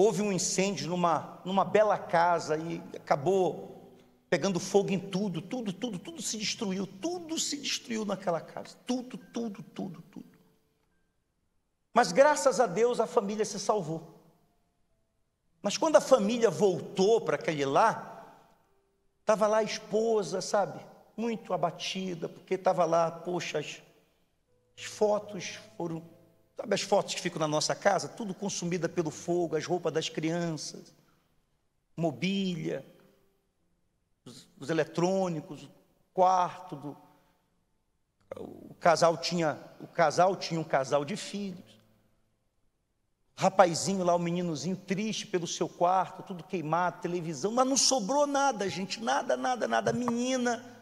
houve um incêndio numa, numa bela casa e acabou pegando fogo em tudo, tudo, tudo, tudo se destruiu, tudo se destruiu naquela casa, tudo, tudo, tudo, tudo. Mas graças a Deus a família se salvou. Mas quando a família voltou para aquele lá, estava lá a esposa, sabe, muito abatida, porque estava lá, poxa, as, as fotos foram Sabe as fotos que ficam na nossa casa? Tudo consumida pelo fogo, as roupas das crianças, mobília, os, os eletrônicos, o quarto do. O casal, tinha, o casal tinha um casal de filhos. Rapazinho lá, o um meninozinho triste pelo seu quarto, tudo queimado, televisão, mas não sobrou nada, gente, nada, nada, nada. Menina,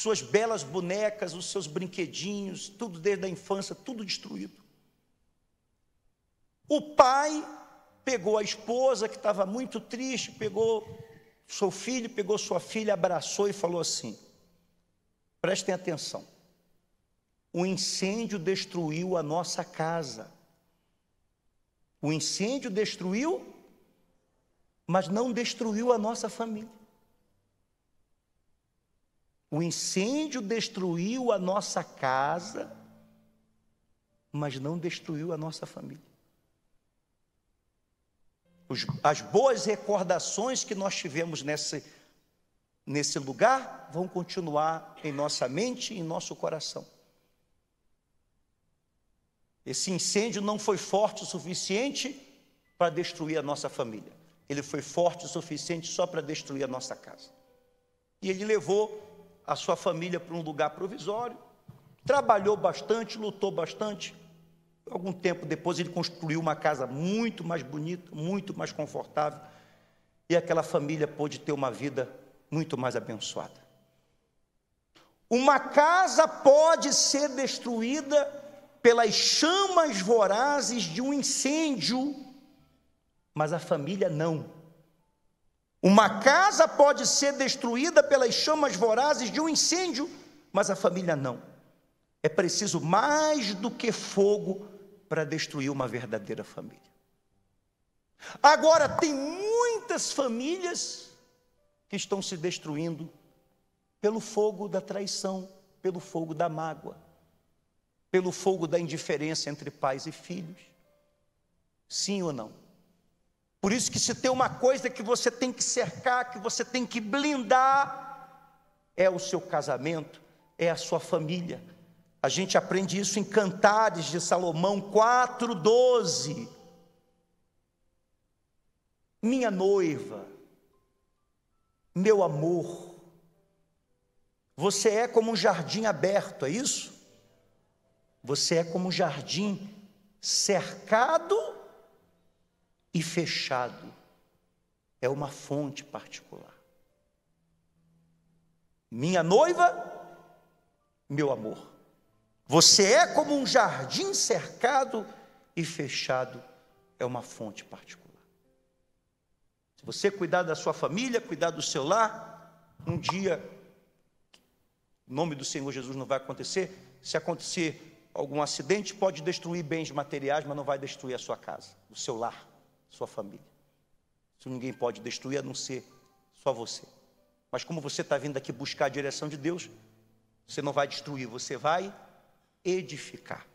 suas belas bonecas, os seus brinquedinhos, tudo desde a infância, tudo destruído. O pai pegou a esposa que estava muito triste, pegou seu filho, pegou sua filha, abraçou e falou assim: Prestem atenção. O incêndio destruiu a nossa casa. O incêndio destruiu, mas não destruiu a nossa família. O incêndio destruiu a nossa casa, mas não destruiu a nossa família. as boas recordações que nós tivemos nesse, nesse lugar vão continuar em nossa mente e em nosso coração. Esse incêndio não foi forte o suficiente para destruir a nossa família. Ele foi forte o suficiente só para destruir a nossa casa. E ele levou a sua família para um lugar provisório, trabalhou bastante, lutou bastante. Algum tempo depois ele construiu uma casa muito mais bonita, muito mais confortável, e aquela família pôde ter uma vida muito mais abençoada. Uma casa pode ser destruída pelas chamas vorazes de um incêndio, mas a família não. Uma casa pode ser destruída pelas chamas vorazes de um incêndio, mas a família não. É preciso mais do que fogo para destruir uma verdadeira família. Agora, tem muitas famílias que estão se destruindo pelo fogo da traição, pelo fogo da mágoa, pelo fogo da indiferença entre pais e filhos. Sim ou não? Por isso que se tem uma coisa que você tem que cercar, que você tem que blindar, é o seu casamento, é a sua família. A gente aprende isso em Cantares de Salomão 4:12. Minha noiva, meu amor, você é como um jardim aberto, é isso? Você é como um jardim cercado e fechado. É uma fonte particular. Minha noiva, meu amor. Você é como um jardim cercado e fechado, é uma fonte particular. Se você cuidar da sua família, cuidar do seu lar, um dia, em nome do Senhor Jesus não vai acontecer. Se acontecer algum acidente, pode destruir bens materiais, mas não vai destruir a sua casa, o seu lar sua família. se ninguém pode destruir a não ser só você. Mas como você está vindo aqui buscar a direção de Deus, você não vai destruir, você vai edificar.